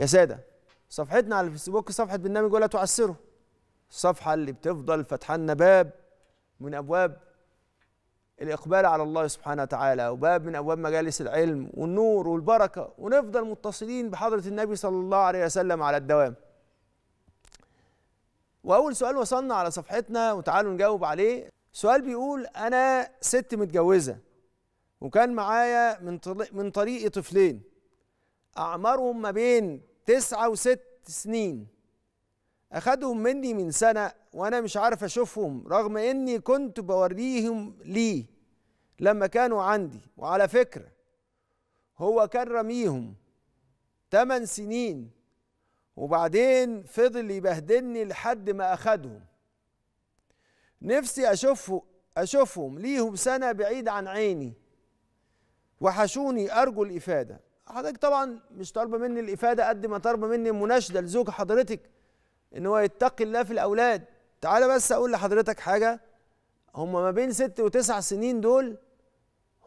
يا ساده صفحتنا على الفيسبوك صفحه برنامج ولا تعسره الصفحه اللي بتفضل فاتحه لنا باب من ابواب الاقبال على الله سبحانه وتعالى وباب من ابواب مجالس العلم والنور والبركه ونفضل متصلين بحضره النبي صلى الله عليه وسلم على الدوام واول سؤال وصلنا على صفحتنا وتعالوا نجاوب عليه سؤال بيقول انا ست متجوزه وكان معايا من طريق من طريقي طفلين اعمارهم ما بين تسعة وست سنين أخدهم مني من سنة وأنا مش عارف أشوفهم رغم إني كنت بوريهم ليه لما كانوا عندي وعلى فكرة هو كان رميهم تمن سنين وبعدين فضل يبهدلني لحد ما أخدهم نفسي أشوفه أشوفهم ليهم سنة بعيد عن عيني وحشوني أرجو الإفادة حضرتك طبعا مش طالبه مني الافاده قد ما طالبه مني المناشده لزوج حضرتك ان هو يتقي الله في الاولاد تعالى بس اقول لحضرتك حاجه هم ما بين ست وتسع سنين دول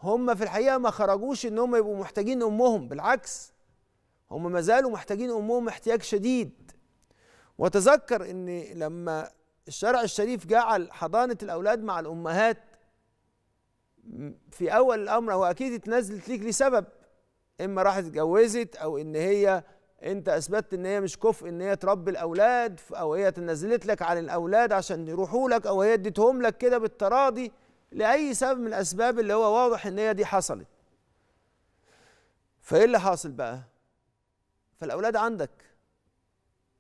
هم في الحقيقه ما خرجوش ان هم يبقوا محتاجين امهم بالعكس هم ما زالوا محتاجين امهم احتياج شديد وتذكر ان لما الشرع الشريف جعل حضانه الاولاد مع الامهات في اول الامر هو اكيد اتنزلت ليك لسبب اما راحت اتجوزت او ان هي انت اثبتت ان هي مش كفء ان هي تربي الاولاد او هي تنزلت لك عن الاولاد عشان يروحوا لك او هي اديتهم لك كده بالتراضي لاي سبب من الاسباب اللي هو واضح ان هي دي حصلت فايه اللي حاصل بقى فالاولاد عندك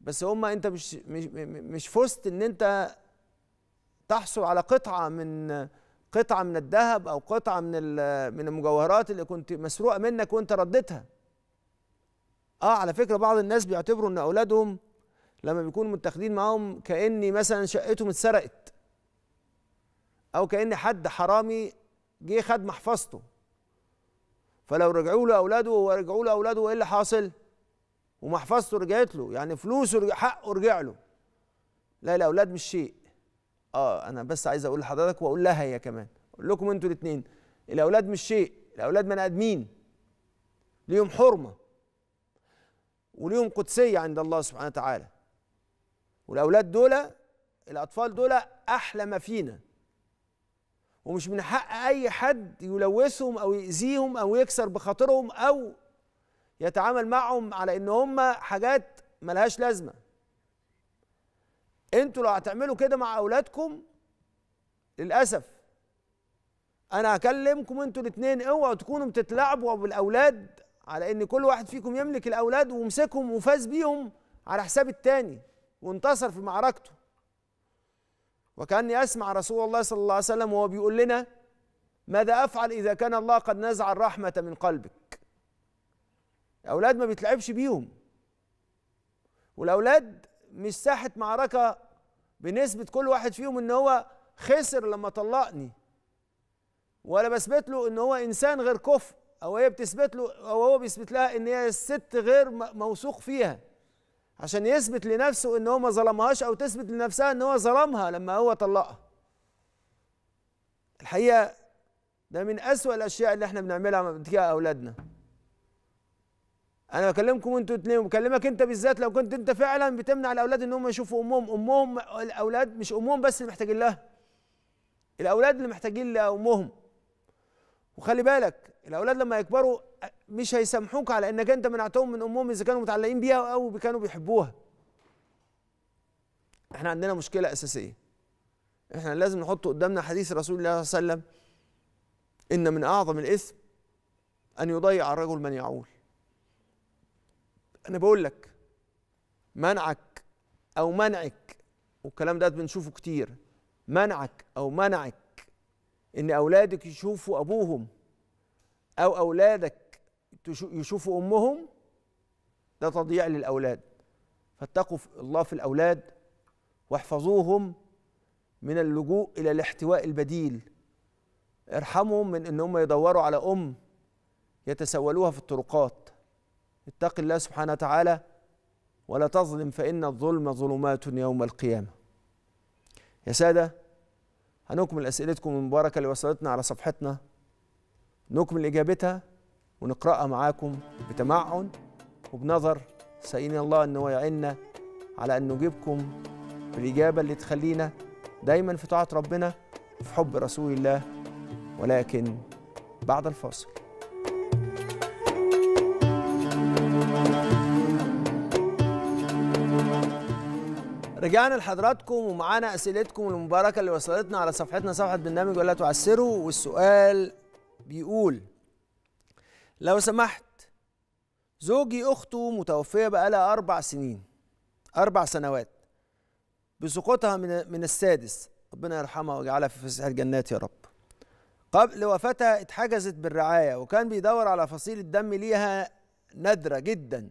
بس هما انت مش مش مش فزت ان انت تحصل على قطعه من قطعه من الذهب او قطعه من من المجوهرات اللي كنت مسروقه منك وانت رديتها اه على فكره بعض الناس بيعتبروا ان اولادهم لما بيكونوا متاخدين معاهم كاني مثلا شقتهم اتسرقت او كان حد حرامي جه خد محفظته فلو رجعوا له اولاده ورجعوا له اولاده ايه اللي حاصل ومحفظته رجعت له يعني فلوسه حقه رجع له لا الاولاد مش شيء اه انا بس عايز اقول لحضرتك واقول لها هي كمان اقول لكم انتوا الاثنين الاولاد مش شيء الاولاد بني ادمين ليهم حرمه وليهم قدسيه عند الله سبحانه وتعالى والاولاد دول الاطفال دول احلى ما فينا ومش من حق اي حد يلوثهم او يأذيهم او يكسر بخاطرهم او يتعامل معهم على ان هم حاجات ملهاش لازمه انتوا لو هتعملوا كده مع اولادكم للاسف انا هكلمكم انتوا الاثنين اوعوا تكونوا بتتلاعبوا بالاولاد على ان كل واحد فيكم يملك الاولاد ومسكهم وفاز بيهم على حساب التاني وانتصر في معركته وكاني اسمع رسول الله صلى الله عليه وسلم وهو بيقول لنا ماذا افعل اذا كان الله قد نزع الرحمه من قلبك الاولاد ما بيتلعبش بيهم والاولاد مش ساحه معركه بنسبه كل واحد فيهم ان هو خسر لما طلقني ولا بثبت له ان هو انسان غير كفء او هي بتثبت له او هو بيثبت لها ان هي الست غير موثوق فيها عشان يثبت لنفسه ان هو ما ظلمهاش او تثبت لنفسها ان هو ظلمها لما هو طلقها الحقيقه ده من اسوأ الاشياء اللي احنا بنعملها كده اولادنا انا بكلمكم انتوا اتنين وبكلمك انت بالذات لو كنت انت فعلا بتمنع الاولاد ان هم يشوفوا امهم امهم الاولاد مش امهم بس اللي محتاجين لها الاولاد اللي محتاجين لامهم وخلي بالك الاولاد لما يكبروا مش هيسامحوك على انك انت منعتهم من امهم اذا كانوا متعلقين بيها او كانوا بيحبوها احنا عندنا مشكله اساسيه احنا لازم نحط قدامنا حديث رسول الله صلى الله عليه وسلم ان من اعظم الاثم ان يضيع الرجل من يعول انا بقول لك منعك او منعك والكلام ده بنشوفه كتير منعك او منعك ان اولادك يشوفوا ابوهم او اولادك يشوفوا امهم ده تضييع للاولاد فاتقوا الله في الاولاد واحفظوهم من اللجوء الى الاحتواء البديل ارحمهم من ان هم يدوروا على ام يتسولوها في الطرقات اتق الله سبحانه وتعالى ولا تظلم فإن الظلم ظلمات يوم القيامة يا سادة هنكمل أسئلتكم المباركة اللي وصلتنا على صفحتنا نكمل إجابتها ونقرأها معاكم بتمعن وبنظر سألنا الله أنه يعيننا على أن نجيبكم بالإجابة اللي تخلينا دايما في طاعة ربنا وفي حب رسول الله ولكن بعد الفاصل رجعنا لحضراتكم ومعانا اسئلتكم المباركه اللي وصلتنا على صفحتنا صفحه برنامج ولا تعسروا والسؤال بيقول لو سمحت زوجي اخته متوفيه بقالها اربع سنين اربع سنوات بسقوطها من من السادس ربنا يرحمها ويجعلها في فسيح الجنات يا رب قبل وفاتها اتحجزت بالرعايه وكان بيدور على فصيله دم ليها نادره جدا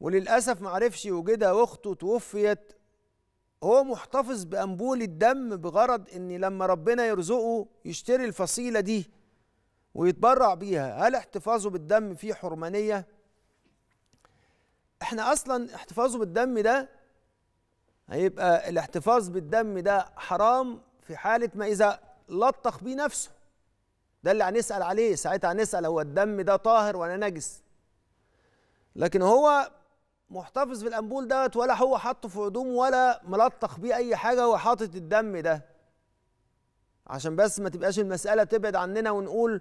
وللأسف معرفش يوجدها أخته توفيت هو محتفظ بأنبول الدم بغرض إن لما ربنا يرزقه يشتري الفصيلة دي ويتبرع بيها هل احتفاظه بالدم فيه حرمانية؟ احنا أصلا احتفاظه بالدم ده هيبقى الاحتفاظ بالدم ده حرام في حالة ما إذا لطخ بيه نفسه ده اللي هنسأل عليه ساعتها هنسأل هو الدم ده طاهر ولا نجس لكن هو محتفظ بالأنبول دوت ولا هو حاطه في هدومه ولا ملطخ بيه أي حاجة هو حاطط الدم ده عشان بس ما تبقاش المسألة تبعد عننا ونقول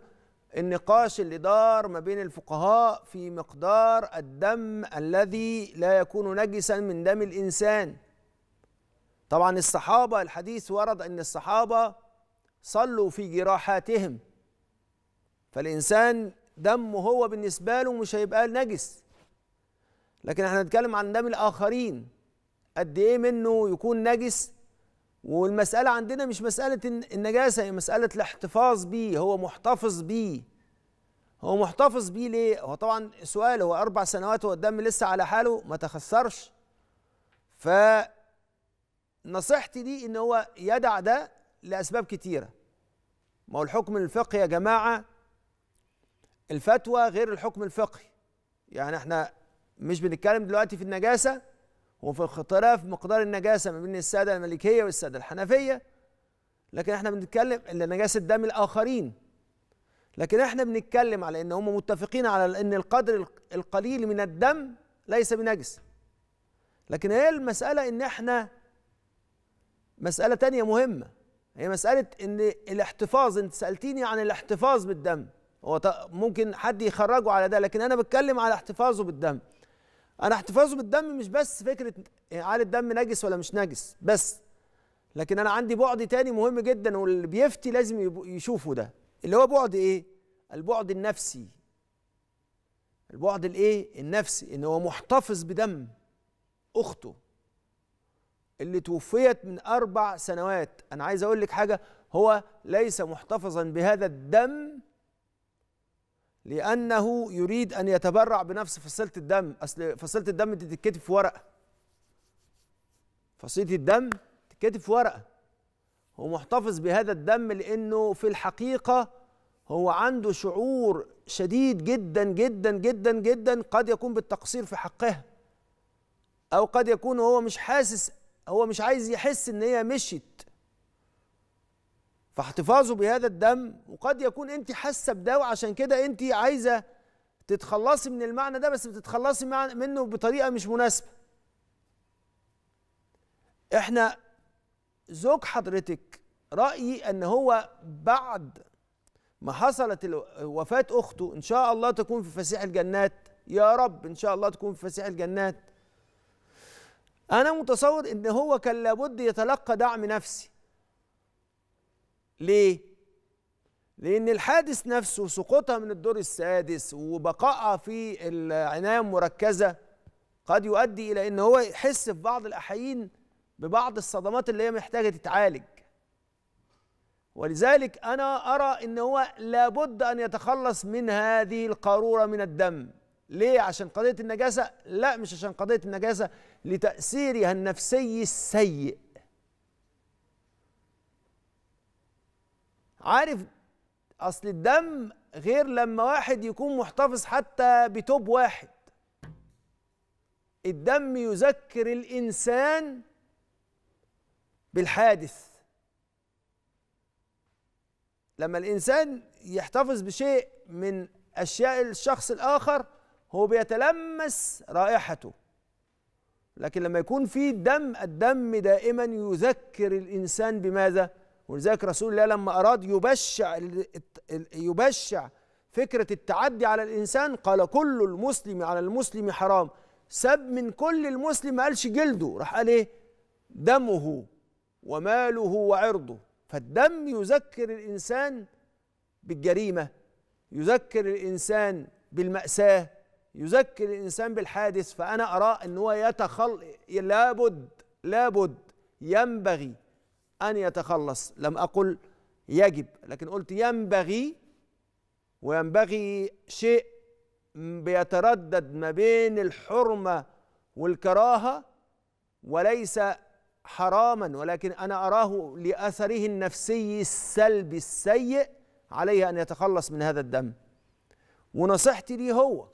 النقاش اللي دار ما بين الفقهاء في مقدار الدم الذي لا يكون نجسا من دم الإنسان طبعا الصحابة الحديث ورد أن الصحابة صلوا في جراحاتهم فالإنسان دمه هو بالنسبة له مش هيبقى نجس لكن احنا هنتكلم عن دم الاخرين قد ايه منه يكون نجس والمساله عندنا مش مساله النجاسه هي مساله الاحتفاظ بيه هو محتفظ بيه هو محتفظ بيه ليه هو طبعا سؤال هو اربع سنوات هو الدم لسه على حاله ما تخسرش ف نصيحتي دي ان هو يدع ده لاسباب كتيره ما هو الحكم الفقهي يا جماعه الفتوى غير الحكم الفقهي يعني احنا مش بنتكلم دلوقتي في النجاسة وفي اختلاف مقدار النجاسة ما بين السادة المالكية والسادة الحنفية لكن احنا بنتكلم إن نجاسة دم الآخرين لكن احنا بنتكلم على ان هم متفقين على ان القدر القليل من الدم ليس بنجس لكن هي المسألة ان احنا مسألة تانية مهمة هي مسألة ان الاحتفاظ انت سألتيني عن الاحتفاظ بالدم هو ممكن حد يخرجه على ده لكن انا بتكلم على احتفاظه بالدم انا احتفاظه بالدم مش بس فكره هل الدم نجس ولا مش نجس بس لكن انا عندي بعد تاني مهم جدا واللي بيفتي لازم يشوفه ده اللي هو بعد ايه البعد النفسي البعد الايه النفسي ان هو محتفظ بدم اخته اللي توفيت من اربع سنوات انا عايز اقول لك حاجه هو ليس محتفظا بهذا الدم لأنه يريد أن يتبرع بنفس فصيلة الدم أصل فصيلة الدم دي تتكتب في ورقة فصيلة الدم تتكتب في ورقة هو محتفظ بهذا الدم لأنه في الحقيقة هو عنده شعور شديد جدا جدا جدا جدا قد يكون بالتقصير في حقها أو قد يكون هو مش حاسس هو مش عايز يحس إن هي مشيت فاحتفاظه بهذا الدم وقد يكون انت حاسه بده وعشان كده انت عايزه تتخلصي من المعنى ده بس بتتخلصي منه بطريقه مش مناسبه احنا زوج حضرتك رايي ان هو بعد ما حصلت وفاه اخته ان شاء الله تكون في فسيح الجنات يا رب ان شاء الله تكون في فسيح الجنات انا متصور ان هو كان لابد يتلقى دعم نفسي ليه؟ لأن الحادث نفسه سقوطها من الدور السادس وبقائها في العناية المركزة قد يؤدي إلى أن هو يحس في بعض الأحيين ببعض الصدمات اللي هي محتاجة تتعالج ولذلك أنا أرى أن هو لابد أن يتخلص من هذه القارورة من الدم ليه عشان قضية النجاسة لا مش عشان قضية النجاسة لتأثيرها النفسي السيء عارف اصل الدم غير لما واحد يكون محتفظ حتى بتوب واحد الدم يذكر الانسان بالحادث لما الانسان يحتفظ بشيء من اشياء الشخص الاخر هو بيتلمس رائحته لكن لما يكون في دم الدم دائما يذكر الانسان بماذا ولذلك رسول الله لما أراد يبشع يبشع فكرة التعدي على الإنسان قال كل المسلم على المسلم حرام سب من كل المسلم ما قالش جلده راح قال إيه دمه وماله وعرضه فالدم يذكر الإنسان بالجريمة يذكر الإنسان بالمأساة يذكر الإنسان بالحادث فأنا أرى أن هو يتخل لابد لابد ينبغي أن يتخلص لم أقل يجب لكن قلت ينبغي وينبغي شيء بيتردد ما بين الحرمة والكراهة وليس حراما ولكن أنا أراه لأثره النفسي السلبي السيء عليه أن يتخلص من هذا الدم ونصيحتي ليه هو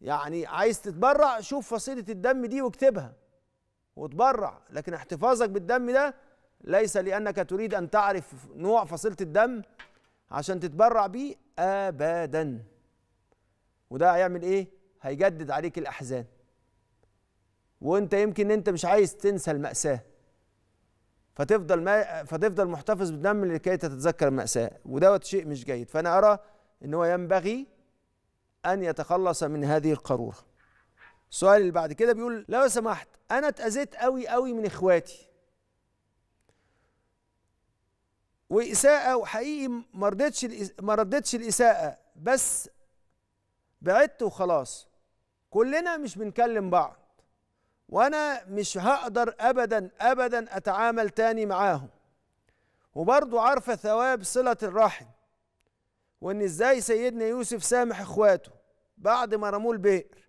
يعني عايز تتبرع شوف فصيلة الدم دي واكتبها وتبرع لكن احتفاظك بالدم ده ليس لأنك تريد أن تعرف نوع فصيلة الدم عشان تتبرع بيه أبدا وده هيعمل إيه؟ هيجدد عليك الأحزان وأنت يمكن أنت مش عايز تنسى المأساة فتفضل ما فتفضل محتفظ بالدم لكي تتذكر المأساة ودوت شيء مش جيد فأنا أرى أنه ينبغي أن يتخلص من هذه القارورة السؤال اللي بعد كده بيقول لو سمحت انا اتاذيت قوي قوي من اخواتي واساءه وحقيقي ما رضيتش ما ردتش الاساءه بس بعدت وخلاص كلنا مش بنكلم بعض وانا مش هقدر ابدا ابدا اتعامل تاني معاهم وبرضه عارفه ثواب صله الرحم وان ازاي سيدنا يوسف سامح اخواته بعد ما رموه البئر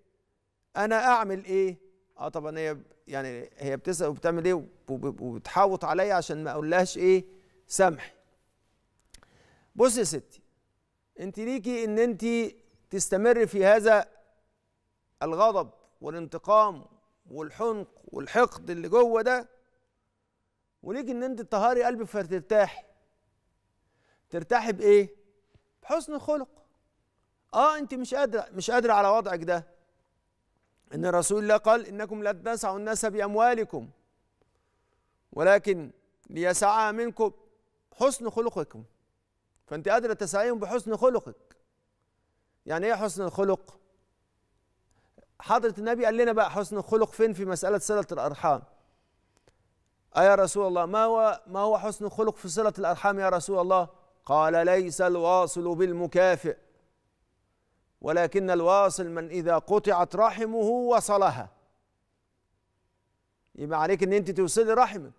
انا اعمل ايه اه طبعا هي يعني هي بتسال وبتعمل ايه وبتحوط عليا عشان ما اقولهاش ايه سامحي بصي يا ستي انت ليكي ان انت تستمر في هذا الغضب والانتقام والحنق والحقد اللي جوه ده وليك ان انت تطهري قلبك فترتاحي ترتاحي بايه بحسن الخلق اه انت مش قادره مش قادره على وضعك ده أن رسول الله قال إنكم لا تسعوا الناس بأموالكم ولكن ليسعى منكم حسن خلقكم فأنت قادرة تسعيهم بحسن خلقك يعني إيه حسن الخلق؟ حضرة النبي قال لنا بقى حسن الخلق فين في مسألة صلة الأرحام اي يا رسول الله ما هو ما هو حسن الخلق في صلة الأرحام يا رسول الله قال ليس الواصل بالمكافئ ولكن الواصل من إذا قطعت رحمه وصلها يبقى عليك ان انت توصلي رحمك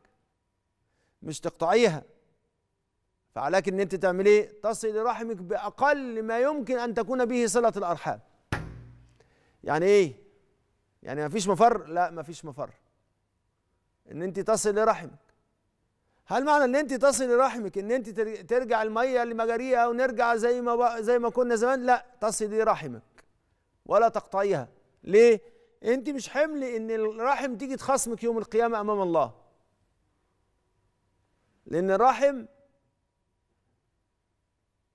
مش تقطعيها فعليك ان انت تعملي ايه تصلي رحمك باقل ما يمكن ان تكون به صله الارحام يعني ايه يعني ما فيش مفر لا ما فيش مفر ان انت تصلي رحمك هل معنى ان انت تصل لرحمك ان انت ترجع الميه لمجاريها ونرجع زي ما زي ما كنا زمان لا تصلي رحمك ولا تقطعيها ليه انت مش حمل ان الرحم تيجي تخصمك يوم القيامه امام الله لان الرحم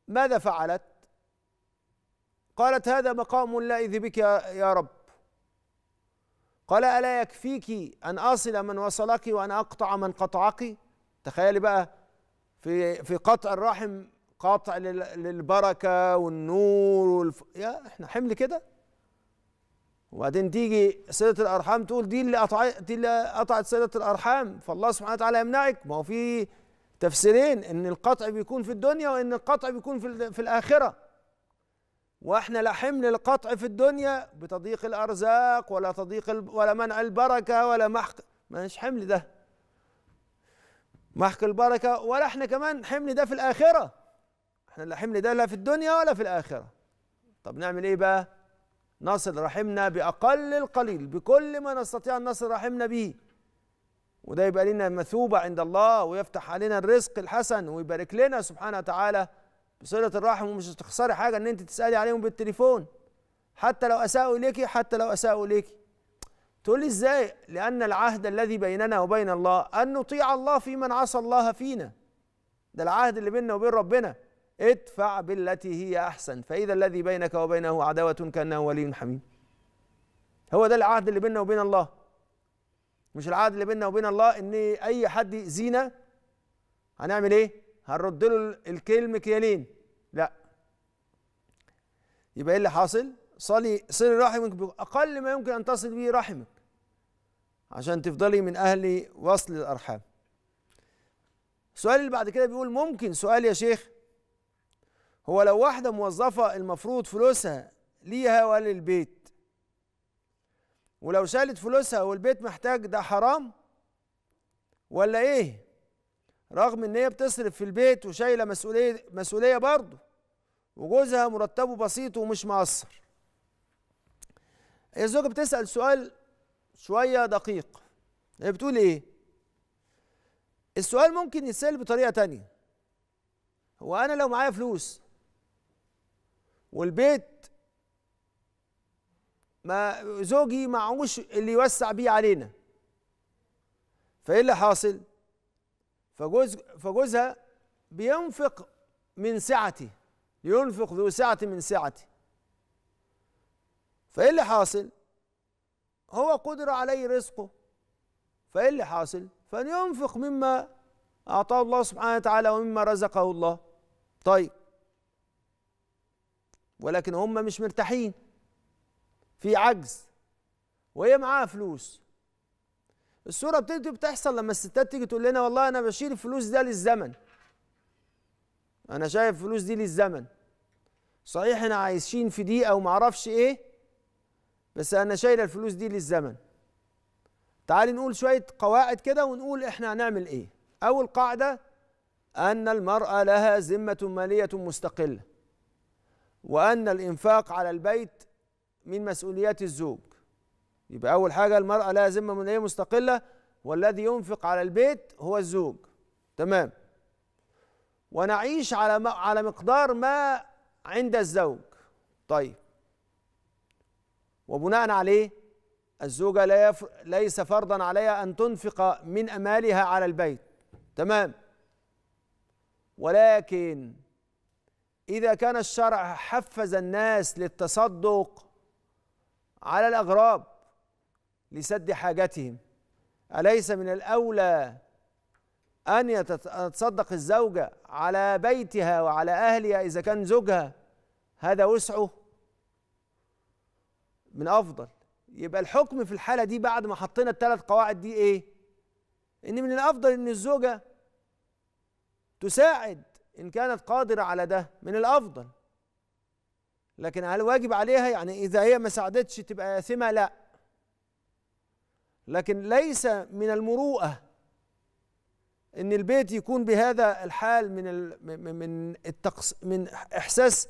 ماذا فعلت قالت هذا مقام لا اذ بك يا رب قال الا يكفيك ان اصل من وصلك وان اقطع من قطعك تخيلي بقى في في قطع الرحم قطع للبركه والنور والف... يا احنا حمل كده وبعدين تيجي صله الارحام تقول دي اللي قطعت دي اللي قطعت صله الارحام فالله سبحانه وتعالى يمنعك ما هو في تفسيرين ان القطع بيكون في الدنيا وان القطع بيكون في في الاخره واحنا لا حمل القطع في الدنيا بتضييق الارزاق ولا تضييق ولا منع البركه ولا محق مش حمل ده محق البركه ولا احنا كمان حمل ده في الاخره احنا لا حمل ده لا في الدنيا ولا في الاخره طب نعمل ايه بقى نصل رحمنا باقل القليل بكل ما نستطيع ان نصل رحمنا به وده يبقى لنا مثوبه عند الله ويفتح علينا الرزق الحسن ويبارك لنا سبحانه وتعالى بصله الرحم ومش هتخسري حاجه ان انت تسالي عليهم بالتليفون حتى لو اساءوا اليكي حتى لو اساءوا اليكي تقول لي ازاي لأن العهد الذي بيننا وبين الله أن نطيع الله في من عصى الله فينا ده العهد اللي بيننا وبين ربنا ادفع بالتي هي أحسن فإذا الذي بينك وبينه عداوة كأنه ولي حميم هو ده العهد اللي بيننا وبين الله مش العهد اللي بيننا وبين الله ان اي حد يأذينا هنعمل ايه هنرد له الكلم كيالين لا يبقى ايه اللي حاصل صلي صل رحمك بأقل ما يمكن أن تصل به رحمك عشان تفضلي من أهل وصل الأرحام السؤال اللي بعد كده بيقول ممكن سؤال يا شيخ هو لو واحدة موظفة المفروض فلوسها ليها وللبيت ولو شالت فلوسها والبيت محتاج ده حرام ولا ايه رغم ان هي بتصرف في البيت وشايله مسؤوليه مسؤوليه برضه وجوزها مرتبه بسيط ومش مقصر الزوجة بتسأل سؤال شوية دقيق هي بتقول ايه السؤال ممكن يتسأل بطريقة تانية هو أنا لو معايا فلوس والبيت ما زوجي معهوش اللي يوسع بيه علينا فايه اللي حاصل فجوز فجوزها بينفق من سعته ينفق ذو سعة من سعته فايه اللي حاصل هو قدر عليه رزقه فايه اللي حاصل فلينفق مما اعطاه الله سبحانه وتعالى ومما رزقه الله طيب ولكن هم مش مرتاحين في عجز وهي معاها فلوس الصورة بتبتدي بتحصل لما الستات تيجي تقول لنا والله أنا بشيل الفلوس ده للزمن أنا شايف الفلوس دي للزمن صحيح أنا عايشين في دي أو معرفش إيه بس انا شايله الفلوس دي للزمن تعالي نقول شويه قواعد كده ونقول احنا هنعمل ايه اول قاعده ان المراه لها ذمه ماليه مستقله وان الانفاق على البيت من مسؤوليات الزوج يبقى اول حاجه المراه لها ذمه ماليه مستقله والذي ينفق على البيت هو الزوج تمام ونعيش على على مقدار ما عند الزوج طيب وبناء عليه الزوجة لا ليس فرضا عليها أن تنفق من أمالها على البيت تمام ولكن إذا كان الشرع حفز الناس للتصدق على الأغراب لسد حاجتهم أليس من الأولى أن يتصدق الزوجة على بيتها وعلى أهلها إذا كان زوجها هذا وسعه من افضل يبقى الحكم في الحاله دي بعد ما حطينا الثلاث قواعد دي ايه ان من الافضل ان الزوجه تساعد ان كانت قادره على ده من الافضل لكن هل واجب عليها يعني اذا هي ما ساعدتش تبقى اثمه لا لكن ليس من المروءه ان البيت يكون بهذا الحال من من التقص من احساس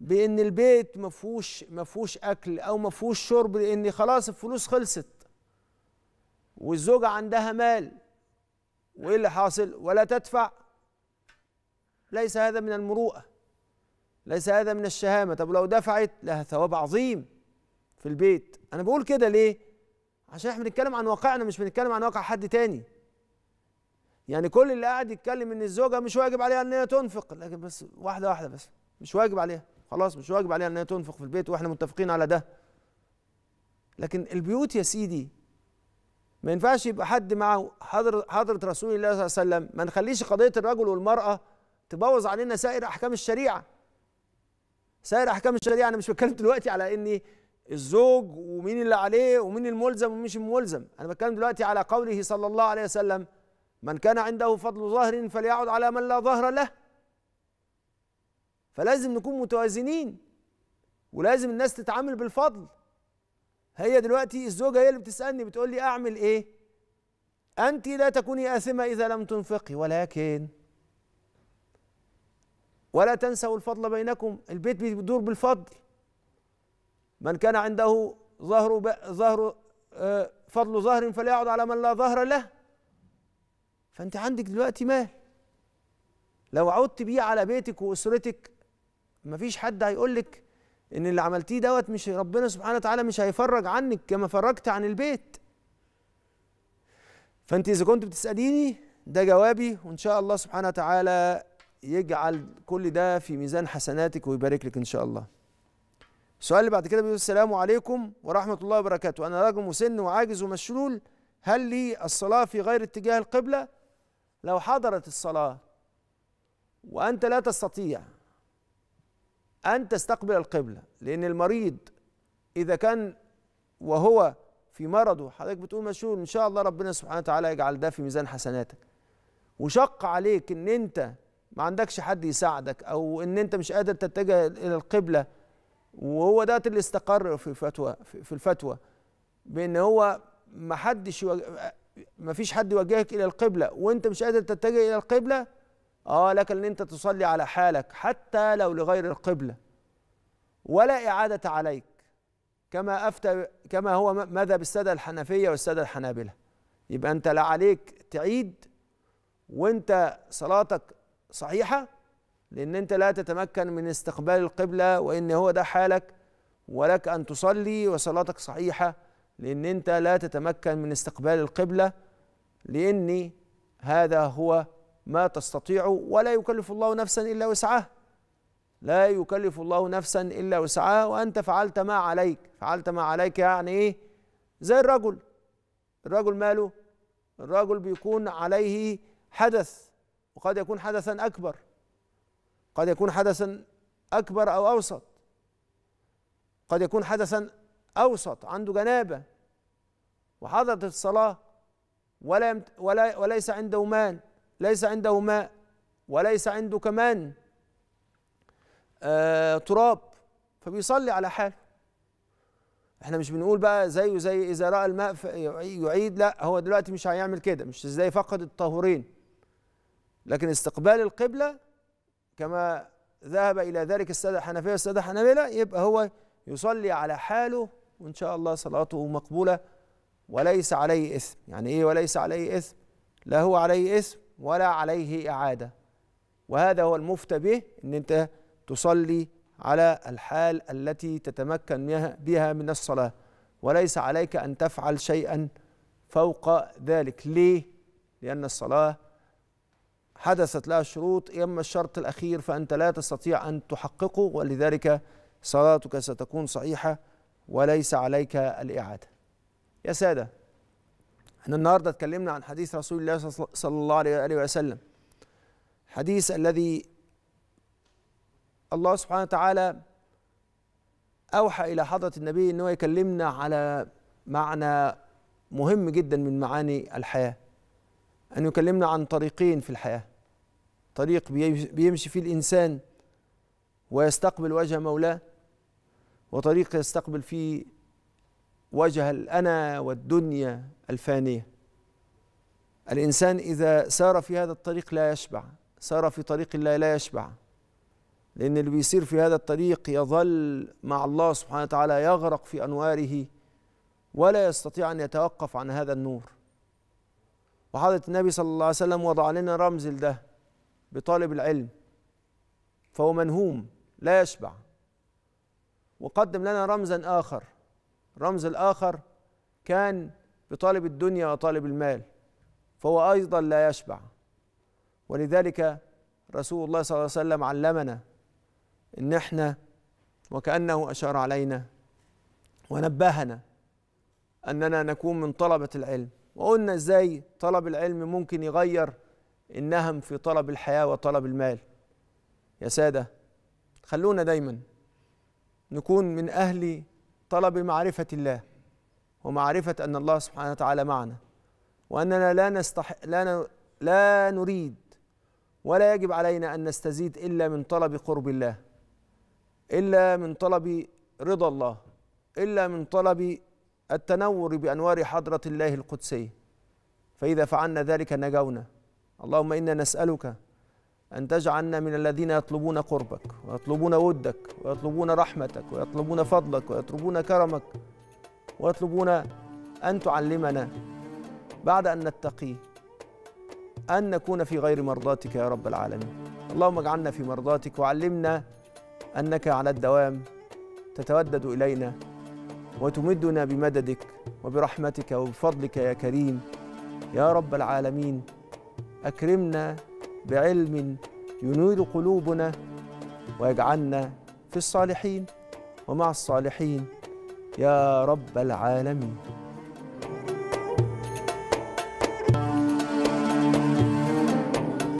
بان البيت ما فيهوش اكل او ما فيهوش شرب لان خلاص الفلوس خلصت والزوجه عندها مال وايه اللي حاصل ولا تدفع ليس هذا من المروءه ليس هذا من الشهامه طب لو دفعت لها ثواب عظيم في البيت انا بقول كده ليه عشان احنا بنتكلم عن واقعنا مش بنتكلم عن واقع حد تاني يعني كل اللي قاعد يتكلم ان الزوجه مش واجب عليها ان هي تنفق لكن بس واحده واحده بس مش واجب عليها خلاص مش واجب عليها انها تنفق في البيت واحنا متفقين على ده لكن البيوت يا سيدي ما ينفعش يبقى حد مع حضرة, حضرة رسول الله صلى الله عليه وسلم ما نخليش قضية الرجل والمرأة تبوظ علينا سائر أحكام الشريعة سائر أحكام الشريعة أنا مش بتكلم دلوقتي على إني الزوج ومين اللي عليه ومين الملزم ومش الملزم أنا بتكلم دلوقتي على قوله صلى الله عليه وسلم من كان عنده فضل ظهر فليعد على من لا ظهر له فلازم نكون متوازنين ولازم الناس تتعامل بالفضل هي دلوقتي الزوجه هي اللي بتسالني بتقول لي اعمل ايه انت لا تكوني اثمه اذا لم تنفقي ولكن ولا تنسوا الفضل بينكم البيت بيدور بالفضل من كان عنده ظهر ظهر آه، فضل ظهر فليعد على من لا ظهر له فانت عندك دلوقتي مال لو عدت بيه على بيتك واسرتك ما فيش حد هيقول لك ان اللي عملتيه دوت مش ربنا سبحانه وتعالى مش هيفرج عنك كما فرجت عن البيت فانت اذا كنت بتساليني ده جوابي وان شاء الله سبحانه وتعالى يجعل كل ده في ميزان حسناتك ويبارك لك ان شاء الله السؤال اللي بعد كده بيقول السلام عليكم ورحمه الله وبركاته انا رجل مسن وعاجز ومشلول هل لي الصلاه في غير اتجاه القبله لو حضرت الصلاه وانت لا تستطيع أن تستقبل القبلة لأن المريض إذا كان وهو في مرضه حضرتك بتقول مشهور إن شاء الله ربنا سبحانه وتعالى يجعل ده في ميزان حسناتك وشق عليك إن أنت ما عندكش حد يساعدك أو إن أنت مش قادر تتجه إلى القبلة وهو ده اللي استقر في الفتوى في الفتوى بإن هو ما حدش ما فيش حد يوجهك إلى القبلة وأنت مش قادر تتجه إلى القبلة اه لك ان انت تصلي على حالك حتى لو لغير القبله ولا اعاده عليك كما افتى كما هو مذهب الساده الحنفيه والساده الحنابله يبقى انت لا عليك تعيد وانت صلاتك صحيحه لان انت لا تتمكن من استقبال القبله وان هو ده حالك ولك ان تصلي وصلاتك صحيحه لان انت لا تتمكن من استقبال القبله لان هذا هو ما تستطيع ولا يكلف الله نفسا إلا وسعها لا يكلف الله نفسا إلا وسعها وأنت فعلت ما عليك فعلت ما عليك يعني إيه زي الرجل الرجل ماله الرجل بيكون عليه حدث وقد يكون حدثا أكبر قد يكون حدثا أكبر أو أوسط قد يكون حدثا أوسط عنده جنابة وحضرت الصلاة ولا ولا وليس عنده مال ليس عنده ماء وليس عنده كمان آه تراب فبيصلي على حاله احنا مش بنقول بقى زيه زي اذا راى الماء يعيد لا هو دلوقتي مش هيعمل كده مش ازاي فقد الطهورين لكن استقبال القبله كما ذهب الى ذلك الساده الحنفيه والساده الحنابله يبقى هو يصلي على حاله وان شاء الله صلاته مقبوله وليس عليه اثم يعني ايه وليس عليه اثم لا هو عليه اثم ولا عليه إعادة وهذا هو المفتى به أن أنت تصلي على الحال التي تتمكن بها من الصلاة وليس عليك أن تفعل شيئا فوق ذلك ليه؟ لأن الصلاة حدثت لها شروط أما الشرط الأخير فأنت لا تستطيع أن تحققه ولذلك صلاتك ستكون صحيحة وليس عليك الإعادة يا سادة احنا النهارده اتكلمنا عن حديث رسول الله صلى الله عليه واله وسلم حديث الذي الله سبحانه وتعالى اوحى الى حضره النبي ان هو يكلمنا على معنى مهم جدا من معاني الحياه ان يكلمنا عن طريقين في الحياه طريق بيمشي فيه الانسان ويستقبل وجه مولاه وطريق يستقبل فيه وجه الأنا والدنيا الفانية الإنسان إذا سار في هذا الطريق لا يشبع سار في طريق الله لا يشبع لأن اللي بيسير في هذا الطريق يظل مع الله سبحانه وتعالى يغرق في أنواره ولا يستطيع أن يتوقف عن هذا النور وحضرة النبي صلى الله عليه وسلم وضع لنا رمز لده بطالب العلم فهو منهوم لا يشبع وقدم لنا رمزا آخر الرمز الآخر كان بطالب الدنيا وطالب المال فهو أيضا لا يشبع ولذلك رسول الله صلى الله عليه وسلم علمنا إن إحنا وكأنه أشار علينا ونبهنا أننا نكون من طلبة العلم وقلنا إزاي طلب العلم ممكن يغير النهم في طلب الحياة وطلب المال يا سادة خلونا دايما نكون من أهل طلب معرفة الله ومعرفة أن الله سبحانه وتعالى معنا وأننا لا نستح... لا, ن... لا نريد ولا يجب علينا أن نستزيد إلا من طلب قرب الله إلا من طلب رضا الله إلا من طلب التنور بأنوار حضرة الله القدسية فإذا فعلنا ذلك نجونا اللهم إنا نسألك أن تجعلنا من الذين يطلبون قربك ويطلبون ودك ويطلبون رحمتك ويطلبون فضلك ويطلبون كرمك ويطلبون أن تعلمنا بعد أن نتقي أن نكون في غير مرضاتك يا رب العالمين اللهم اجعلنا في مرضاتك وعلمنا أنك على الدوام تتودد إلينا وتمدنا بمددك وبرحمتك وبفضلك يا كريم يا رب العالمين أكرمنا بعلم ينير قلوبنا ويجعلنا في الصالحين ومع الصالحين يا رب العالمين